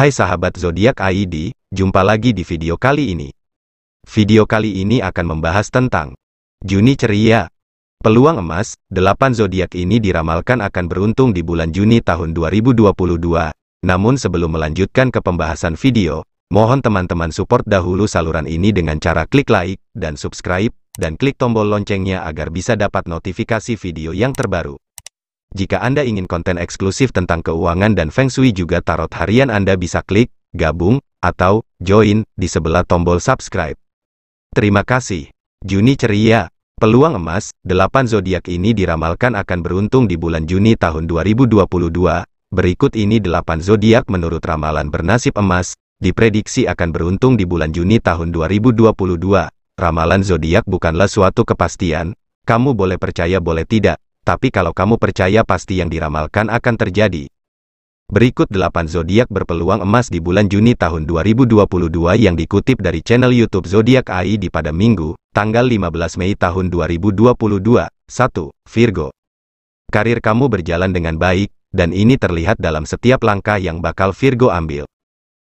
Hai sahabat zodiak ID, jumpa lagi di video kali ini. Video kali ini akan membahas tentang Juni ceria. Peluang emas, 8 zodiak ini diramalkan akan beruntung di bulan Juni tahun 2022. Namun sebelum melanjutkan ke pembahasan video, mohon teman-teman support dahulu saluran ini dengan cara klik like dan subscribe dan klik tombol loncengnya agar bisa dapat notifikasi video yang terbaru. Jika Anda ingin konten eksklusif tentang keuangan dan Feng Shui juga tarot harian Anda bisa klik, gabung, atau join di sebelah tombol subscribe. Terima kasih. Juni ceria. Peluang emas, 8 zodiak ini diramalkan akan beruntung di bulan Juni tahun 2022. Berikut ini 8 zodiak menurut ramalan bernasib emas, diprediksi akan beruntung di bulan Juni tahun 2022. Ramalan zodiak bukanlah suatu kepastian, kamu boleh percaya boleh tidak, tapi kalau kamu percaya pasti yang diramalkan akan terjadi. Berikut 8 zodiak berpeluang emas di bulan Juni tahun 2022 yang dikutip dari channel YouTube Zodiak AI di pada Minggu, tanggal 15 Mei tahun 2022. 1. Virgo. Karir kamu berjalan dengan baik, dan ini terlihat dalam setiap langkah yang bakal Virgo ambil.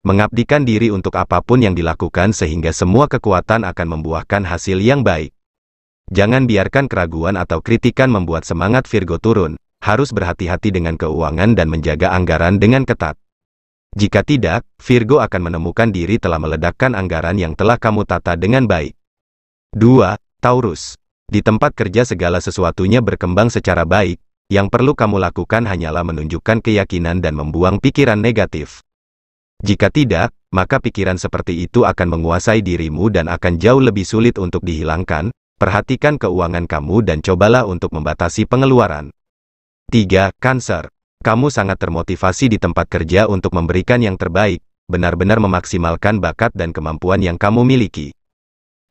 Mengabdikan diri untuk apapun yang dilakukan sehingga semua kekuatan akan membuahkan hasil yang baik. Jangan biarkan keraguan atau kritikan membuat semangat Virgo turun, harus berhati-hati dengan keuangan dan menjaga anggaran dengan ketat. Jika tidak, Virgo akan menemukan diri telah meledakkan anggaran yang telah kamu tata dengan baik. 2. Taurus Di tempat kerja segala sesuatunya berkembang secara baik, yang perlu kamu lakukan hanyalah menunjukkan keyakinan dan membuang pikiran negatif. Jika tidak, maka pikiran seperti itu akan menguasai dirimu dan akan jauh lebih sulit untuk dihilangkan, Perhatikan keuangan kamu dan cobalah untuk membatasi pengeluaran. 3. Cancer. Kamu sangat termotivasi di tempat kerja untuk memberikan yang terbaik, benar-benar memaksimalkan bakat dan kemampuan yang kamu miliki.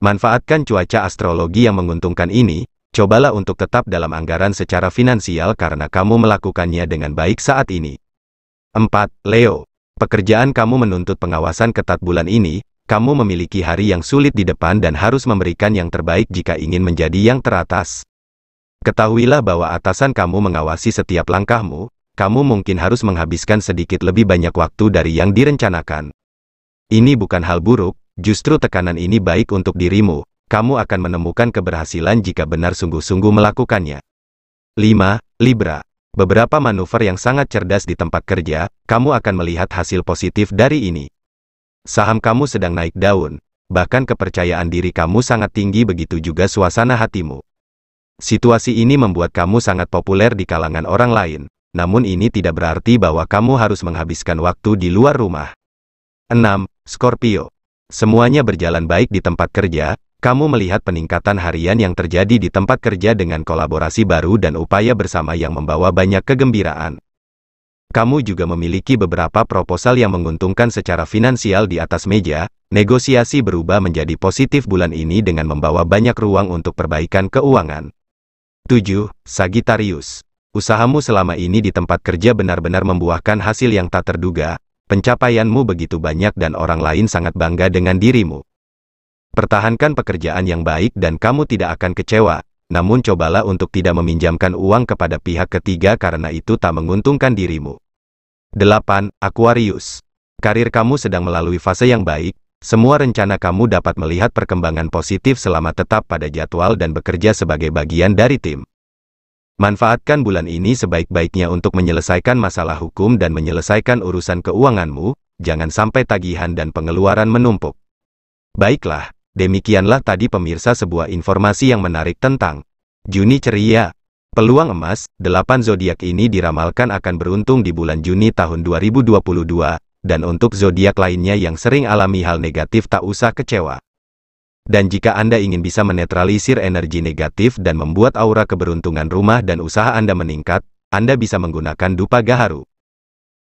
Manfaatkan cuaca astrologi yang menguntungkan ini, cobalah untuk tetap dalam anggaran secara finansial karena kamu melakukannya dengan baik saat ini. 4. Leo. Pekerjaan kamu menuntut pengawasan ketat bulan ini, kamu memiliki hari yang sulit di depan dan harus memberikan yang terbaik jika ingin menjadi yang teratas. Ketahuilah bahwa atasan kamu mengawasi setiap langkahmu, kamu mungkin harus menghabiskan sedikit lebih banyak waktu dari yang direncanakan. Ini bukan hal buruk, justru tekanan ini baik untuk dirimu, kamu akan menemukan keberhasilan jika benar sungguh-sungguh melakukannya. 5. Libra Beberapa manuver yang sangat cerdas di tempat kerja, kamu akan melihat hasil positif dari ini. Saham kamu sedang naik daun, bahkan kepercayaan diri kamu sangat tinggi begitu juga suasana hatimu. Situasi ini membuat kamu sangat populer di kalangan orang lain, namun ini tidak berarti bahwa kamu harus menghabiskan waktu di luar rumah. 6. Scorpio Semuanya berjalan baik di tempat kerja, kamu melihat peningkatan harian yang terjadi di tempat kerja dengan kolaborasi baru dan upaya bersama yang membawa banyak kegembiraan kamu juga memiliki beberapa proposal yang menguntungkan secara finansial di atas meja, negosiasi berubah menjadi positif bulan ini dengan membawa banyak ruang untuk perbaikan keuangan. 7. Sagittarius Usahamu selama ini di tempat kerja benar-benar membuahkan hasil yang tak terduga, pencapaianmu begitu banyak dan orang lain sangat bangga dengan dirimu. Pertahankan pekerjaan yang baik dan kamu tidak akan kecewa, namun cobalah untuk tidak meminjamkan uang kepada pihak ketiga karena itu tak menguntungkan dirimu. 8. Aquarius. Karir kamu sedang melalui fase yang baik, semua rencana kamu dapat melihat perkembangan positif selama tetap pada jadwal dan bekerja sebagai bagian dari tim. Manfaatkan bulan ini sebaik-baiknya untuk menyelesaikan masalah hukum dan menyelesaikan urusan keuanganmu, jangan sampai tagihan dan pengeluaran menumpuk. Baiklah, demikianlah tadi pemirsa sebuah informasi yang menarik tentang Juni ceria, Peluang emas, 8 zodiak ini diramalkan akan beruntung di bulan Juni tahun 2022, dan untuk zodiak lainnya yang sering alami hal negatif tak usah kecewa. Dan jika Anda ingin bisa menetralisir energi negatif dan membuat aura keberuntungan rumah dan usaha Anda meningkat, Anda bisa menggunakan dupa gaharu.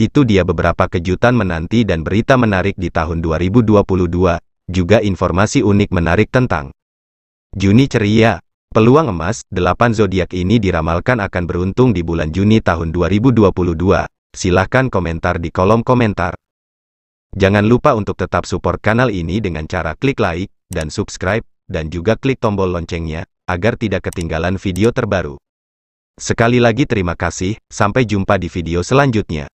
itu dia beberapa kejutan menanti dan berita menarik di tahun 2022, juga informasi unik menarik tentang Juni ceria. Peluang emas, 8 zodiak ini diramalkan akan beruntung di bulan Juni tahun 2022. Silahkan komentar di kolom komentar. Jangan lupa untuk tetap support kanal ini dengan cara klik like dan subscribe, dan juga klik tombol loncengnya, agar tidak ketinggalan video terbaru. Sekali lagi terima kasih, sampai jumpa di video selanjutnya.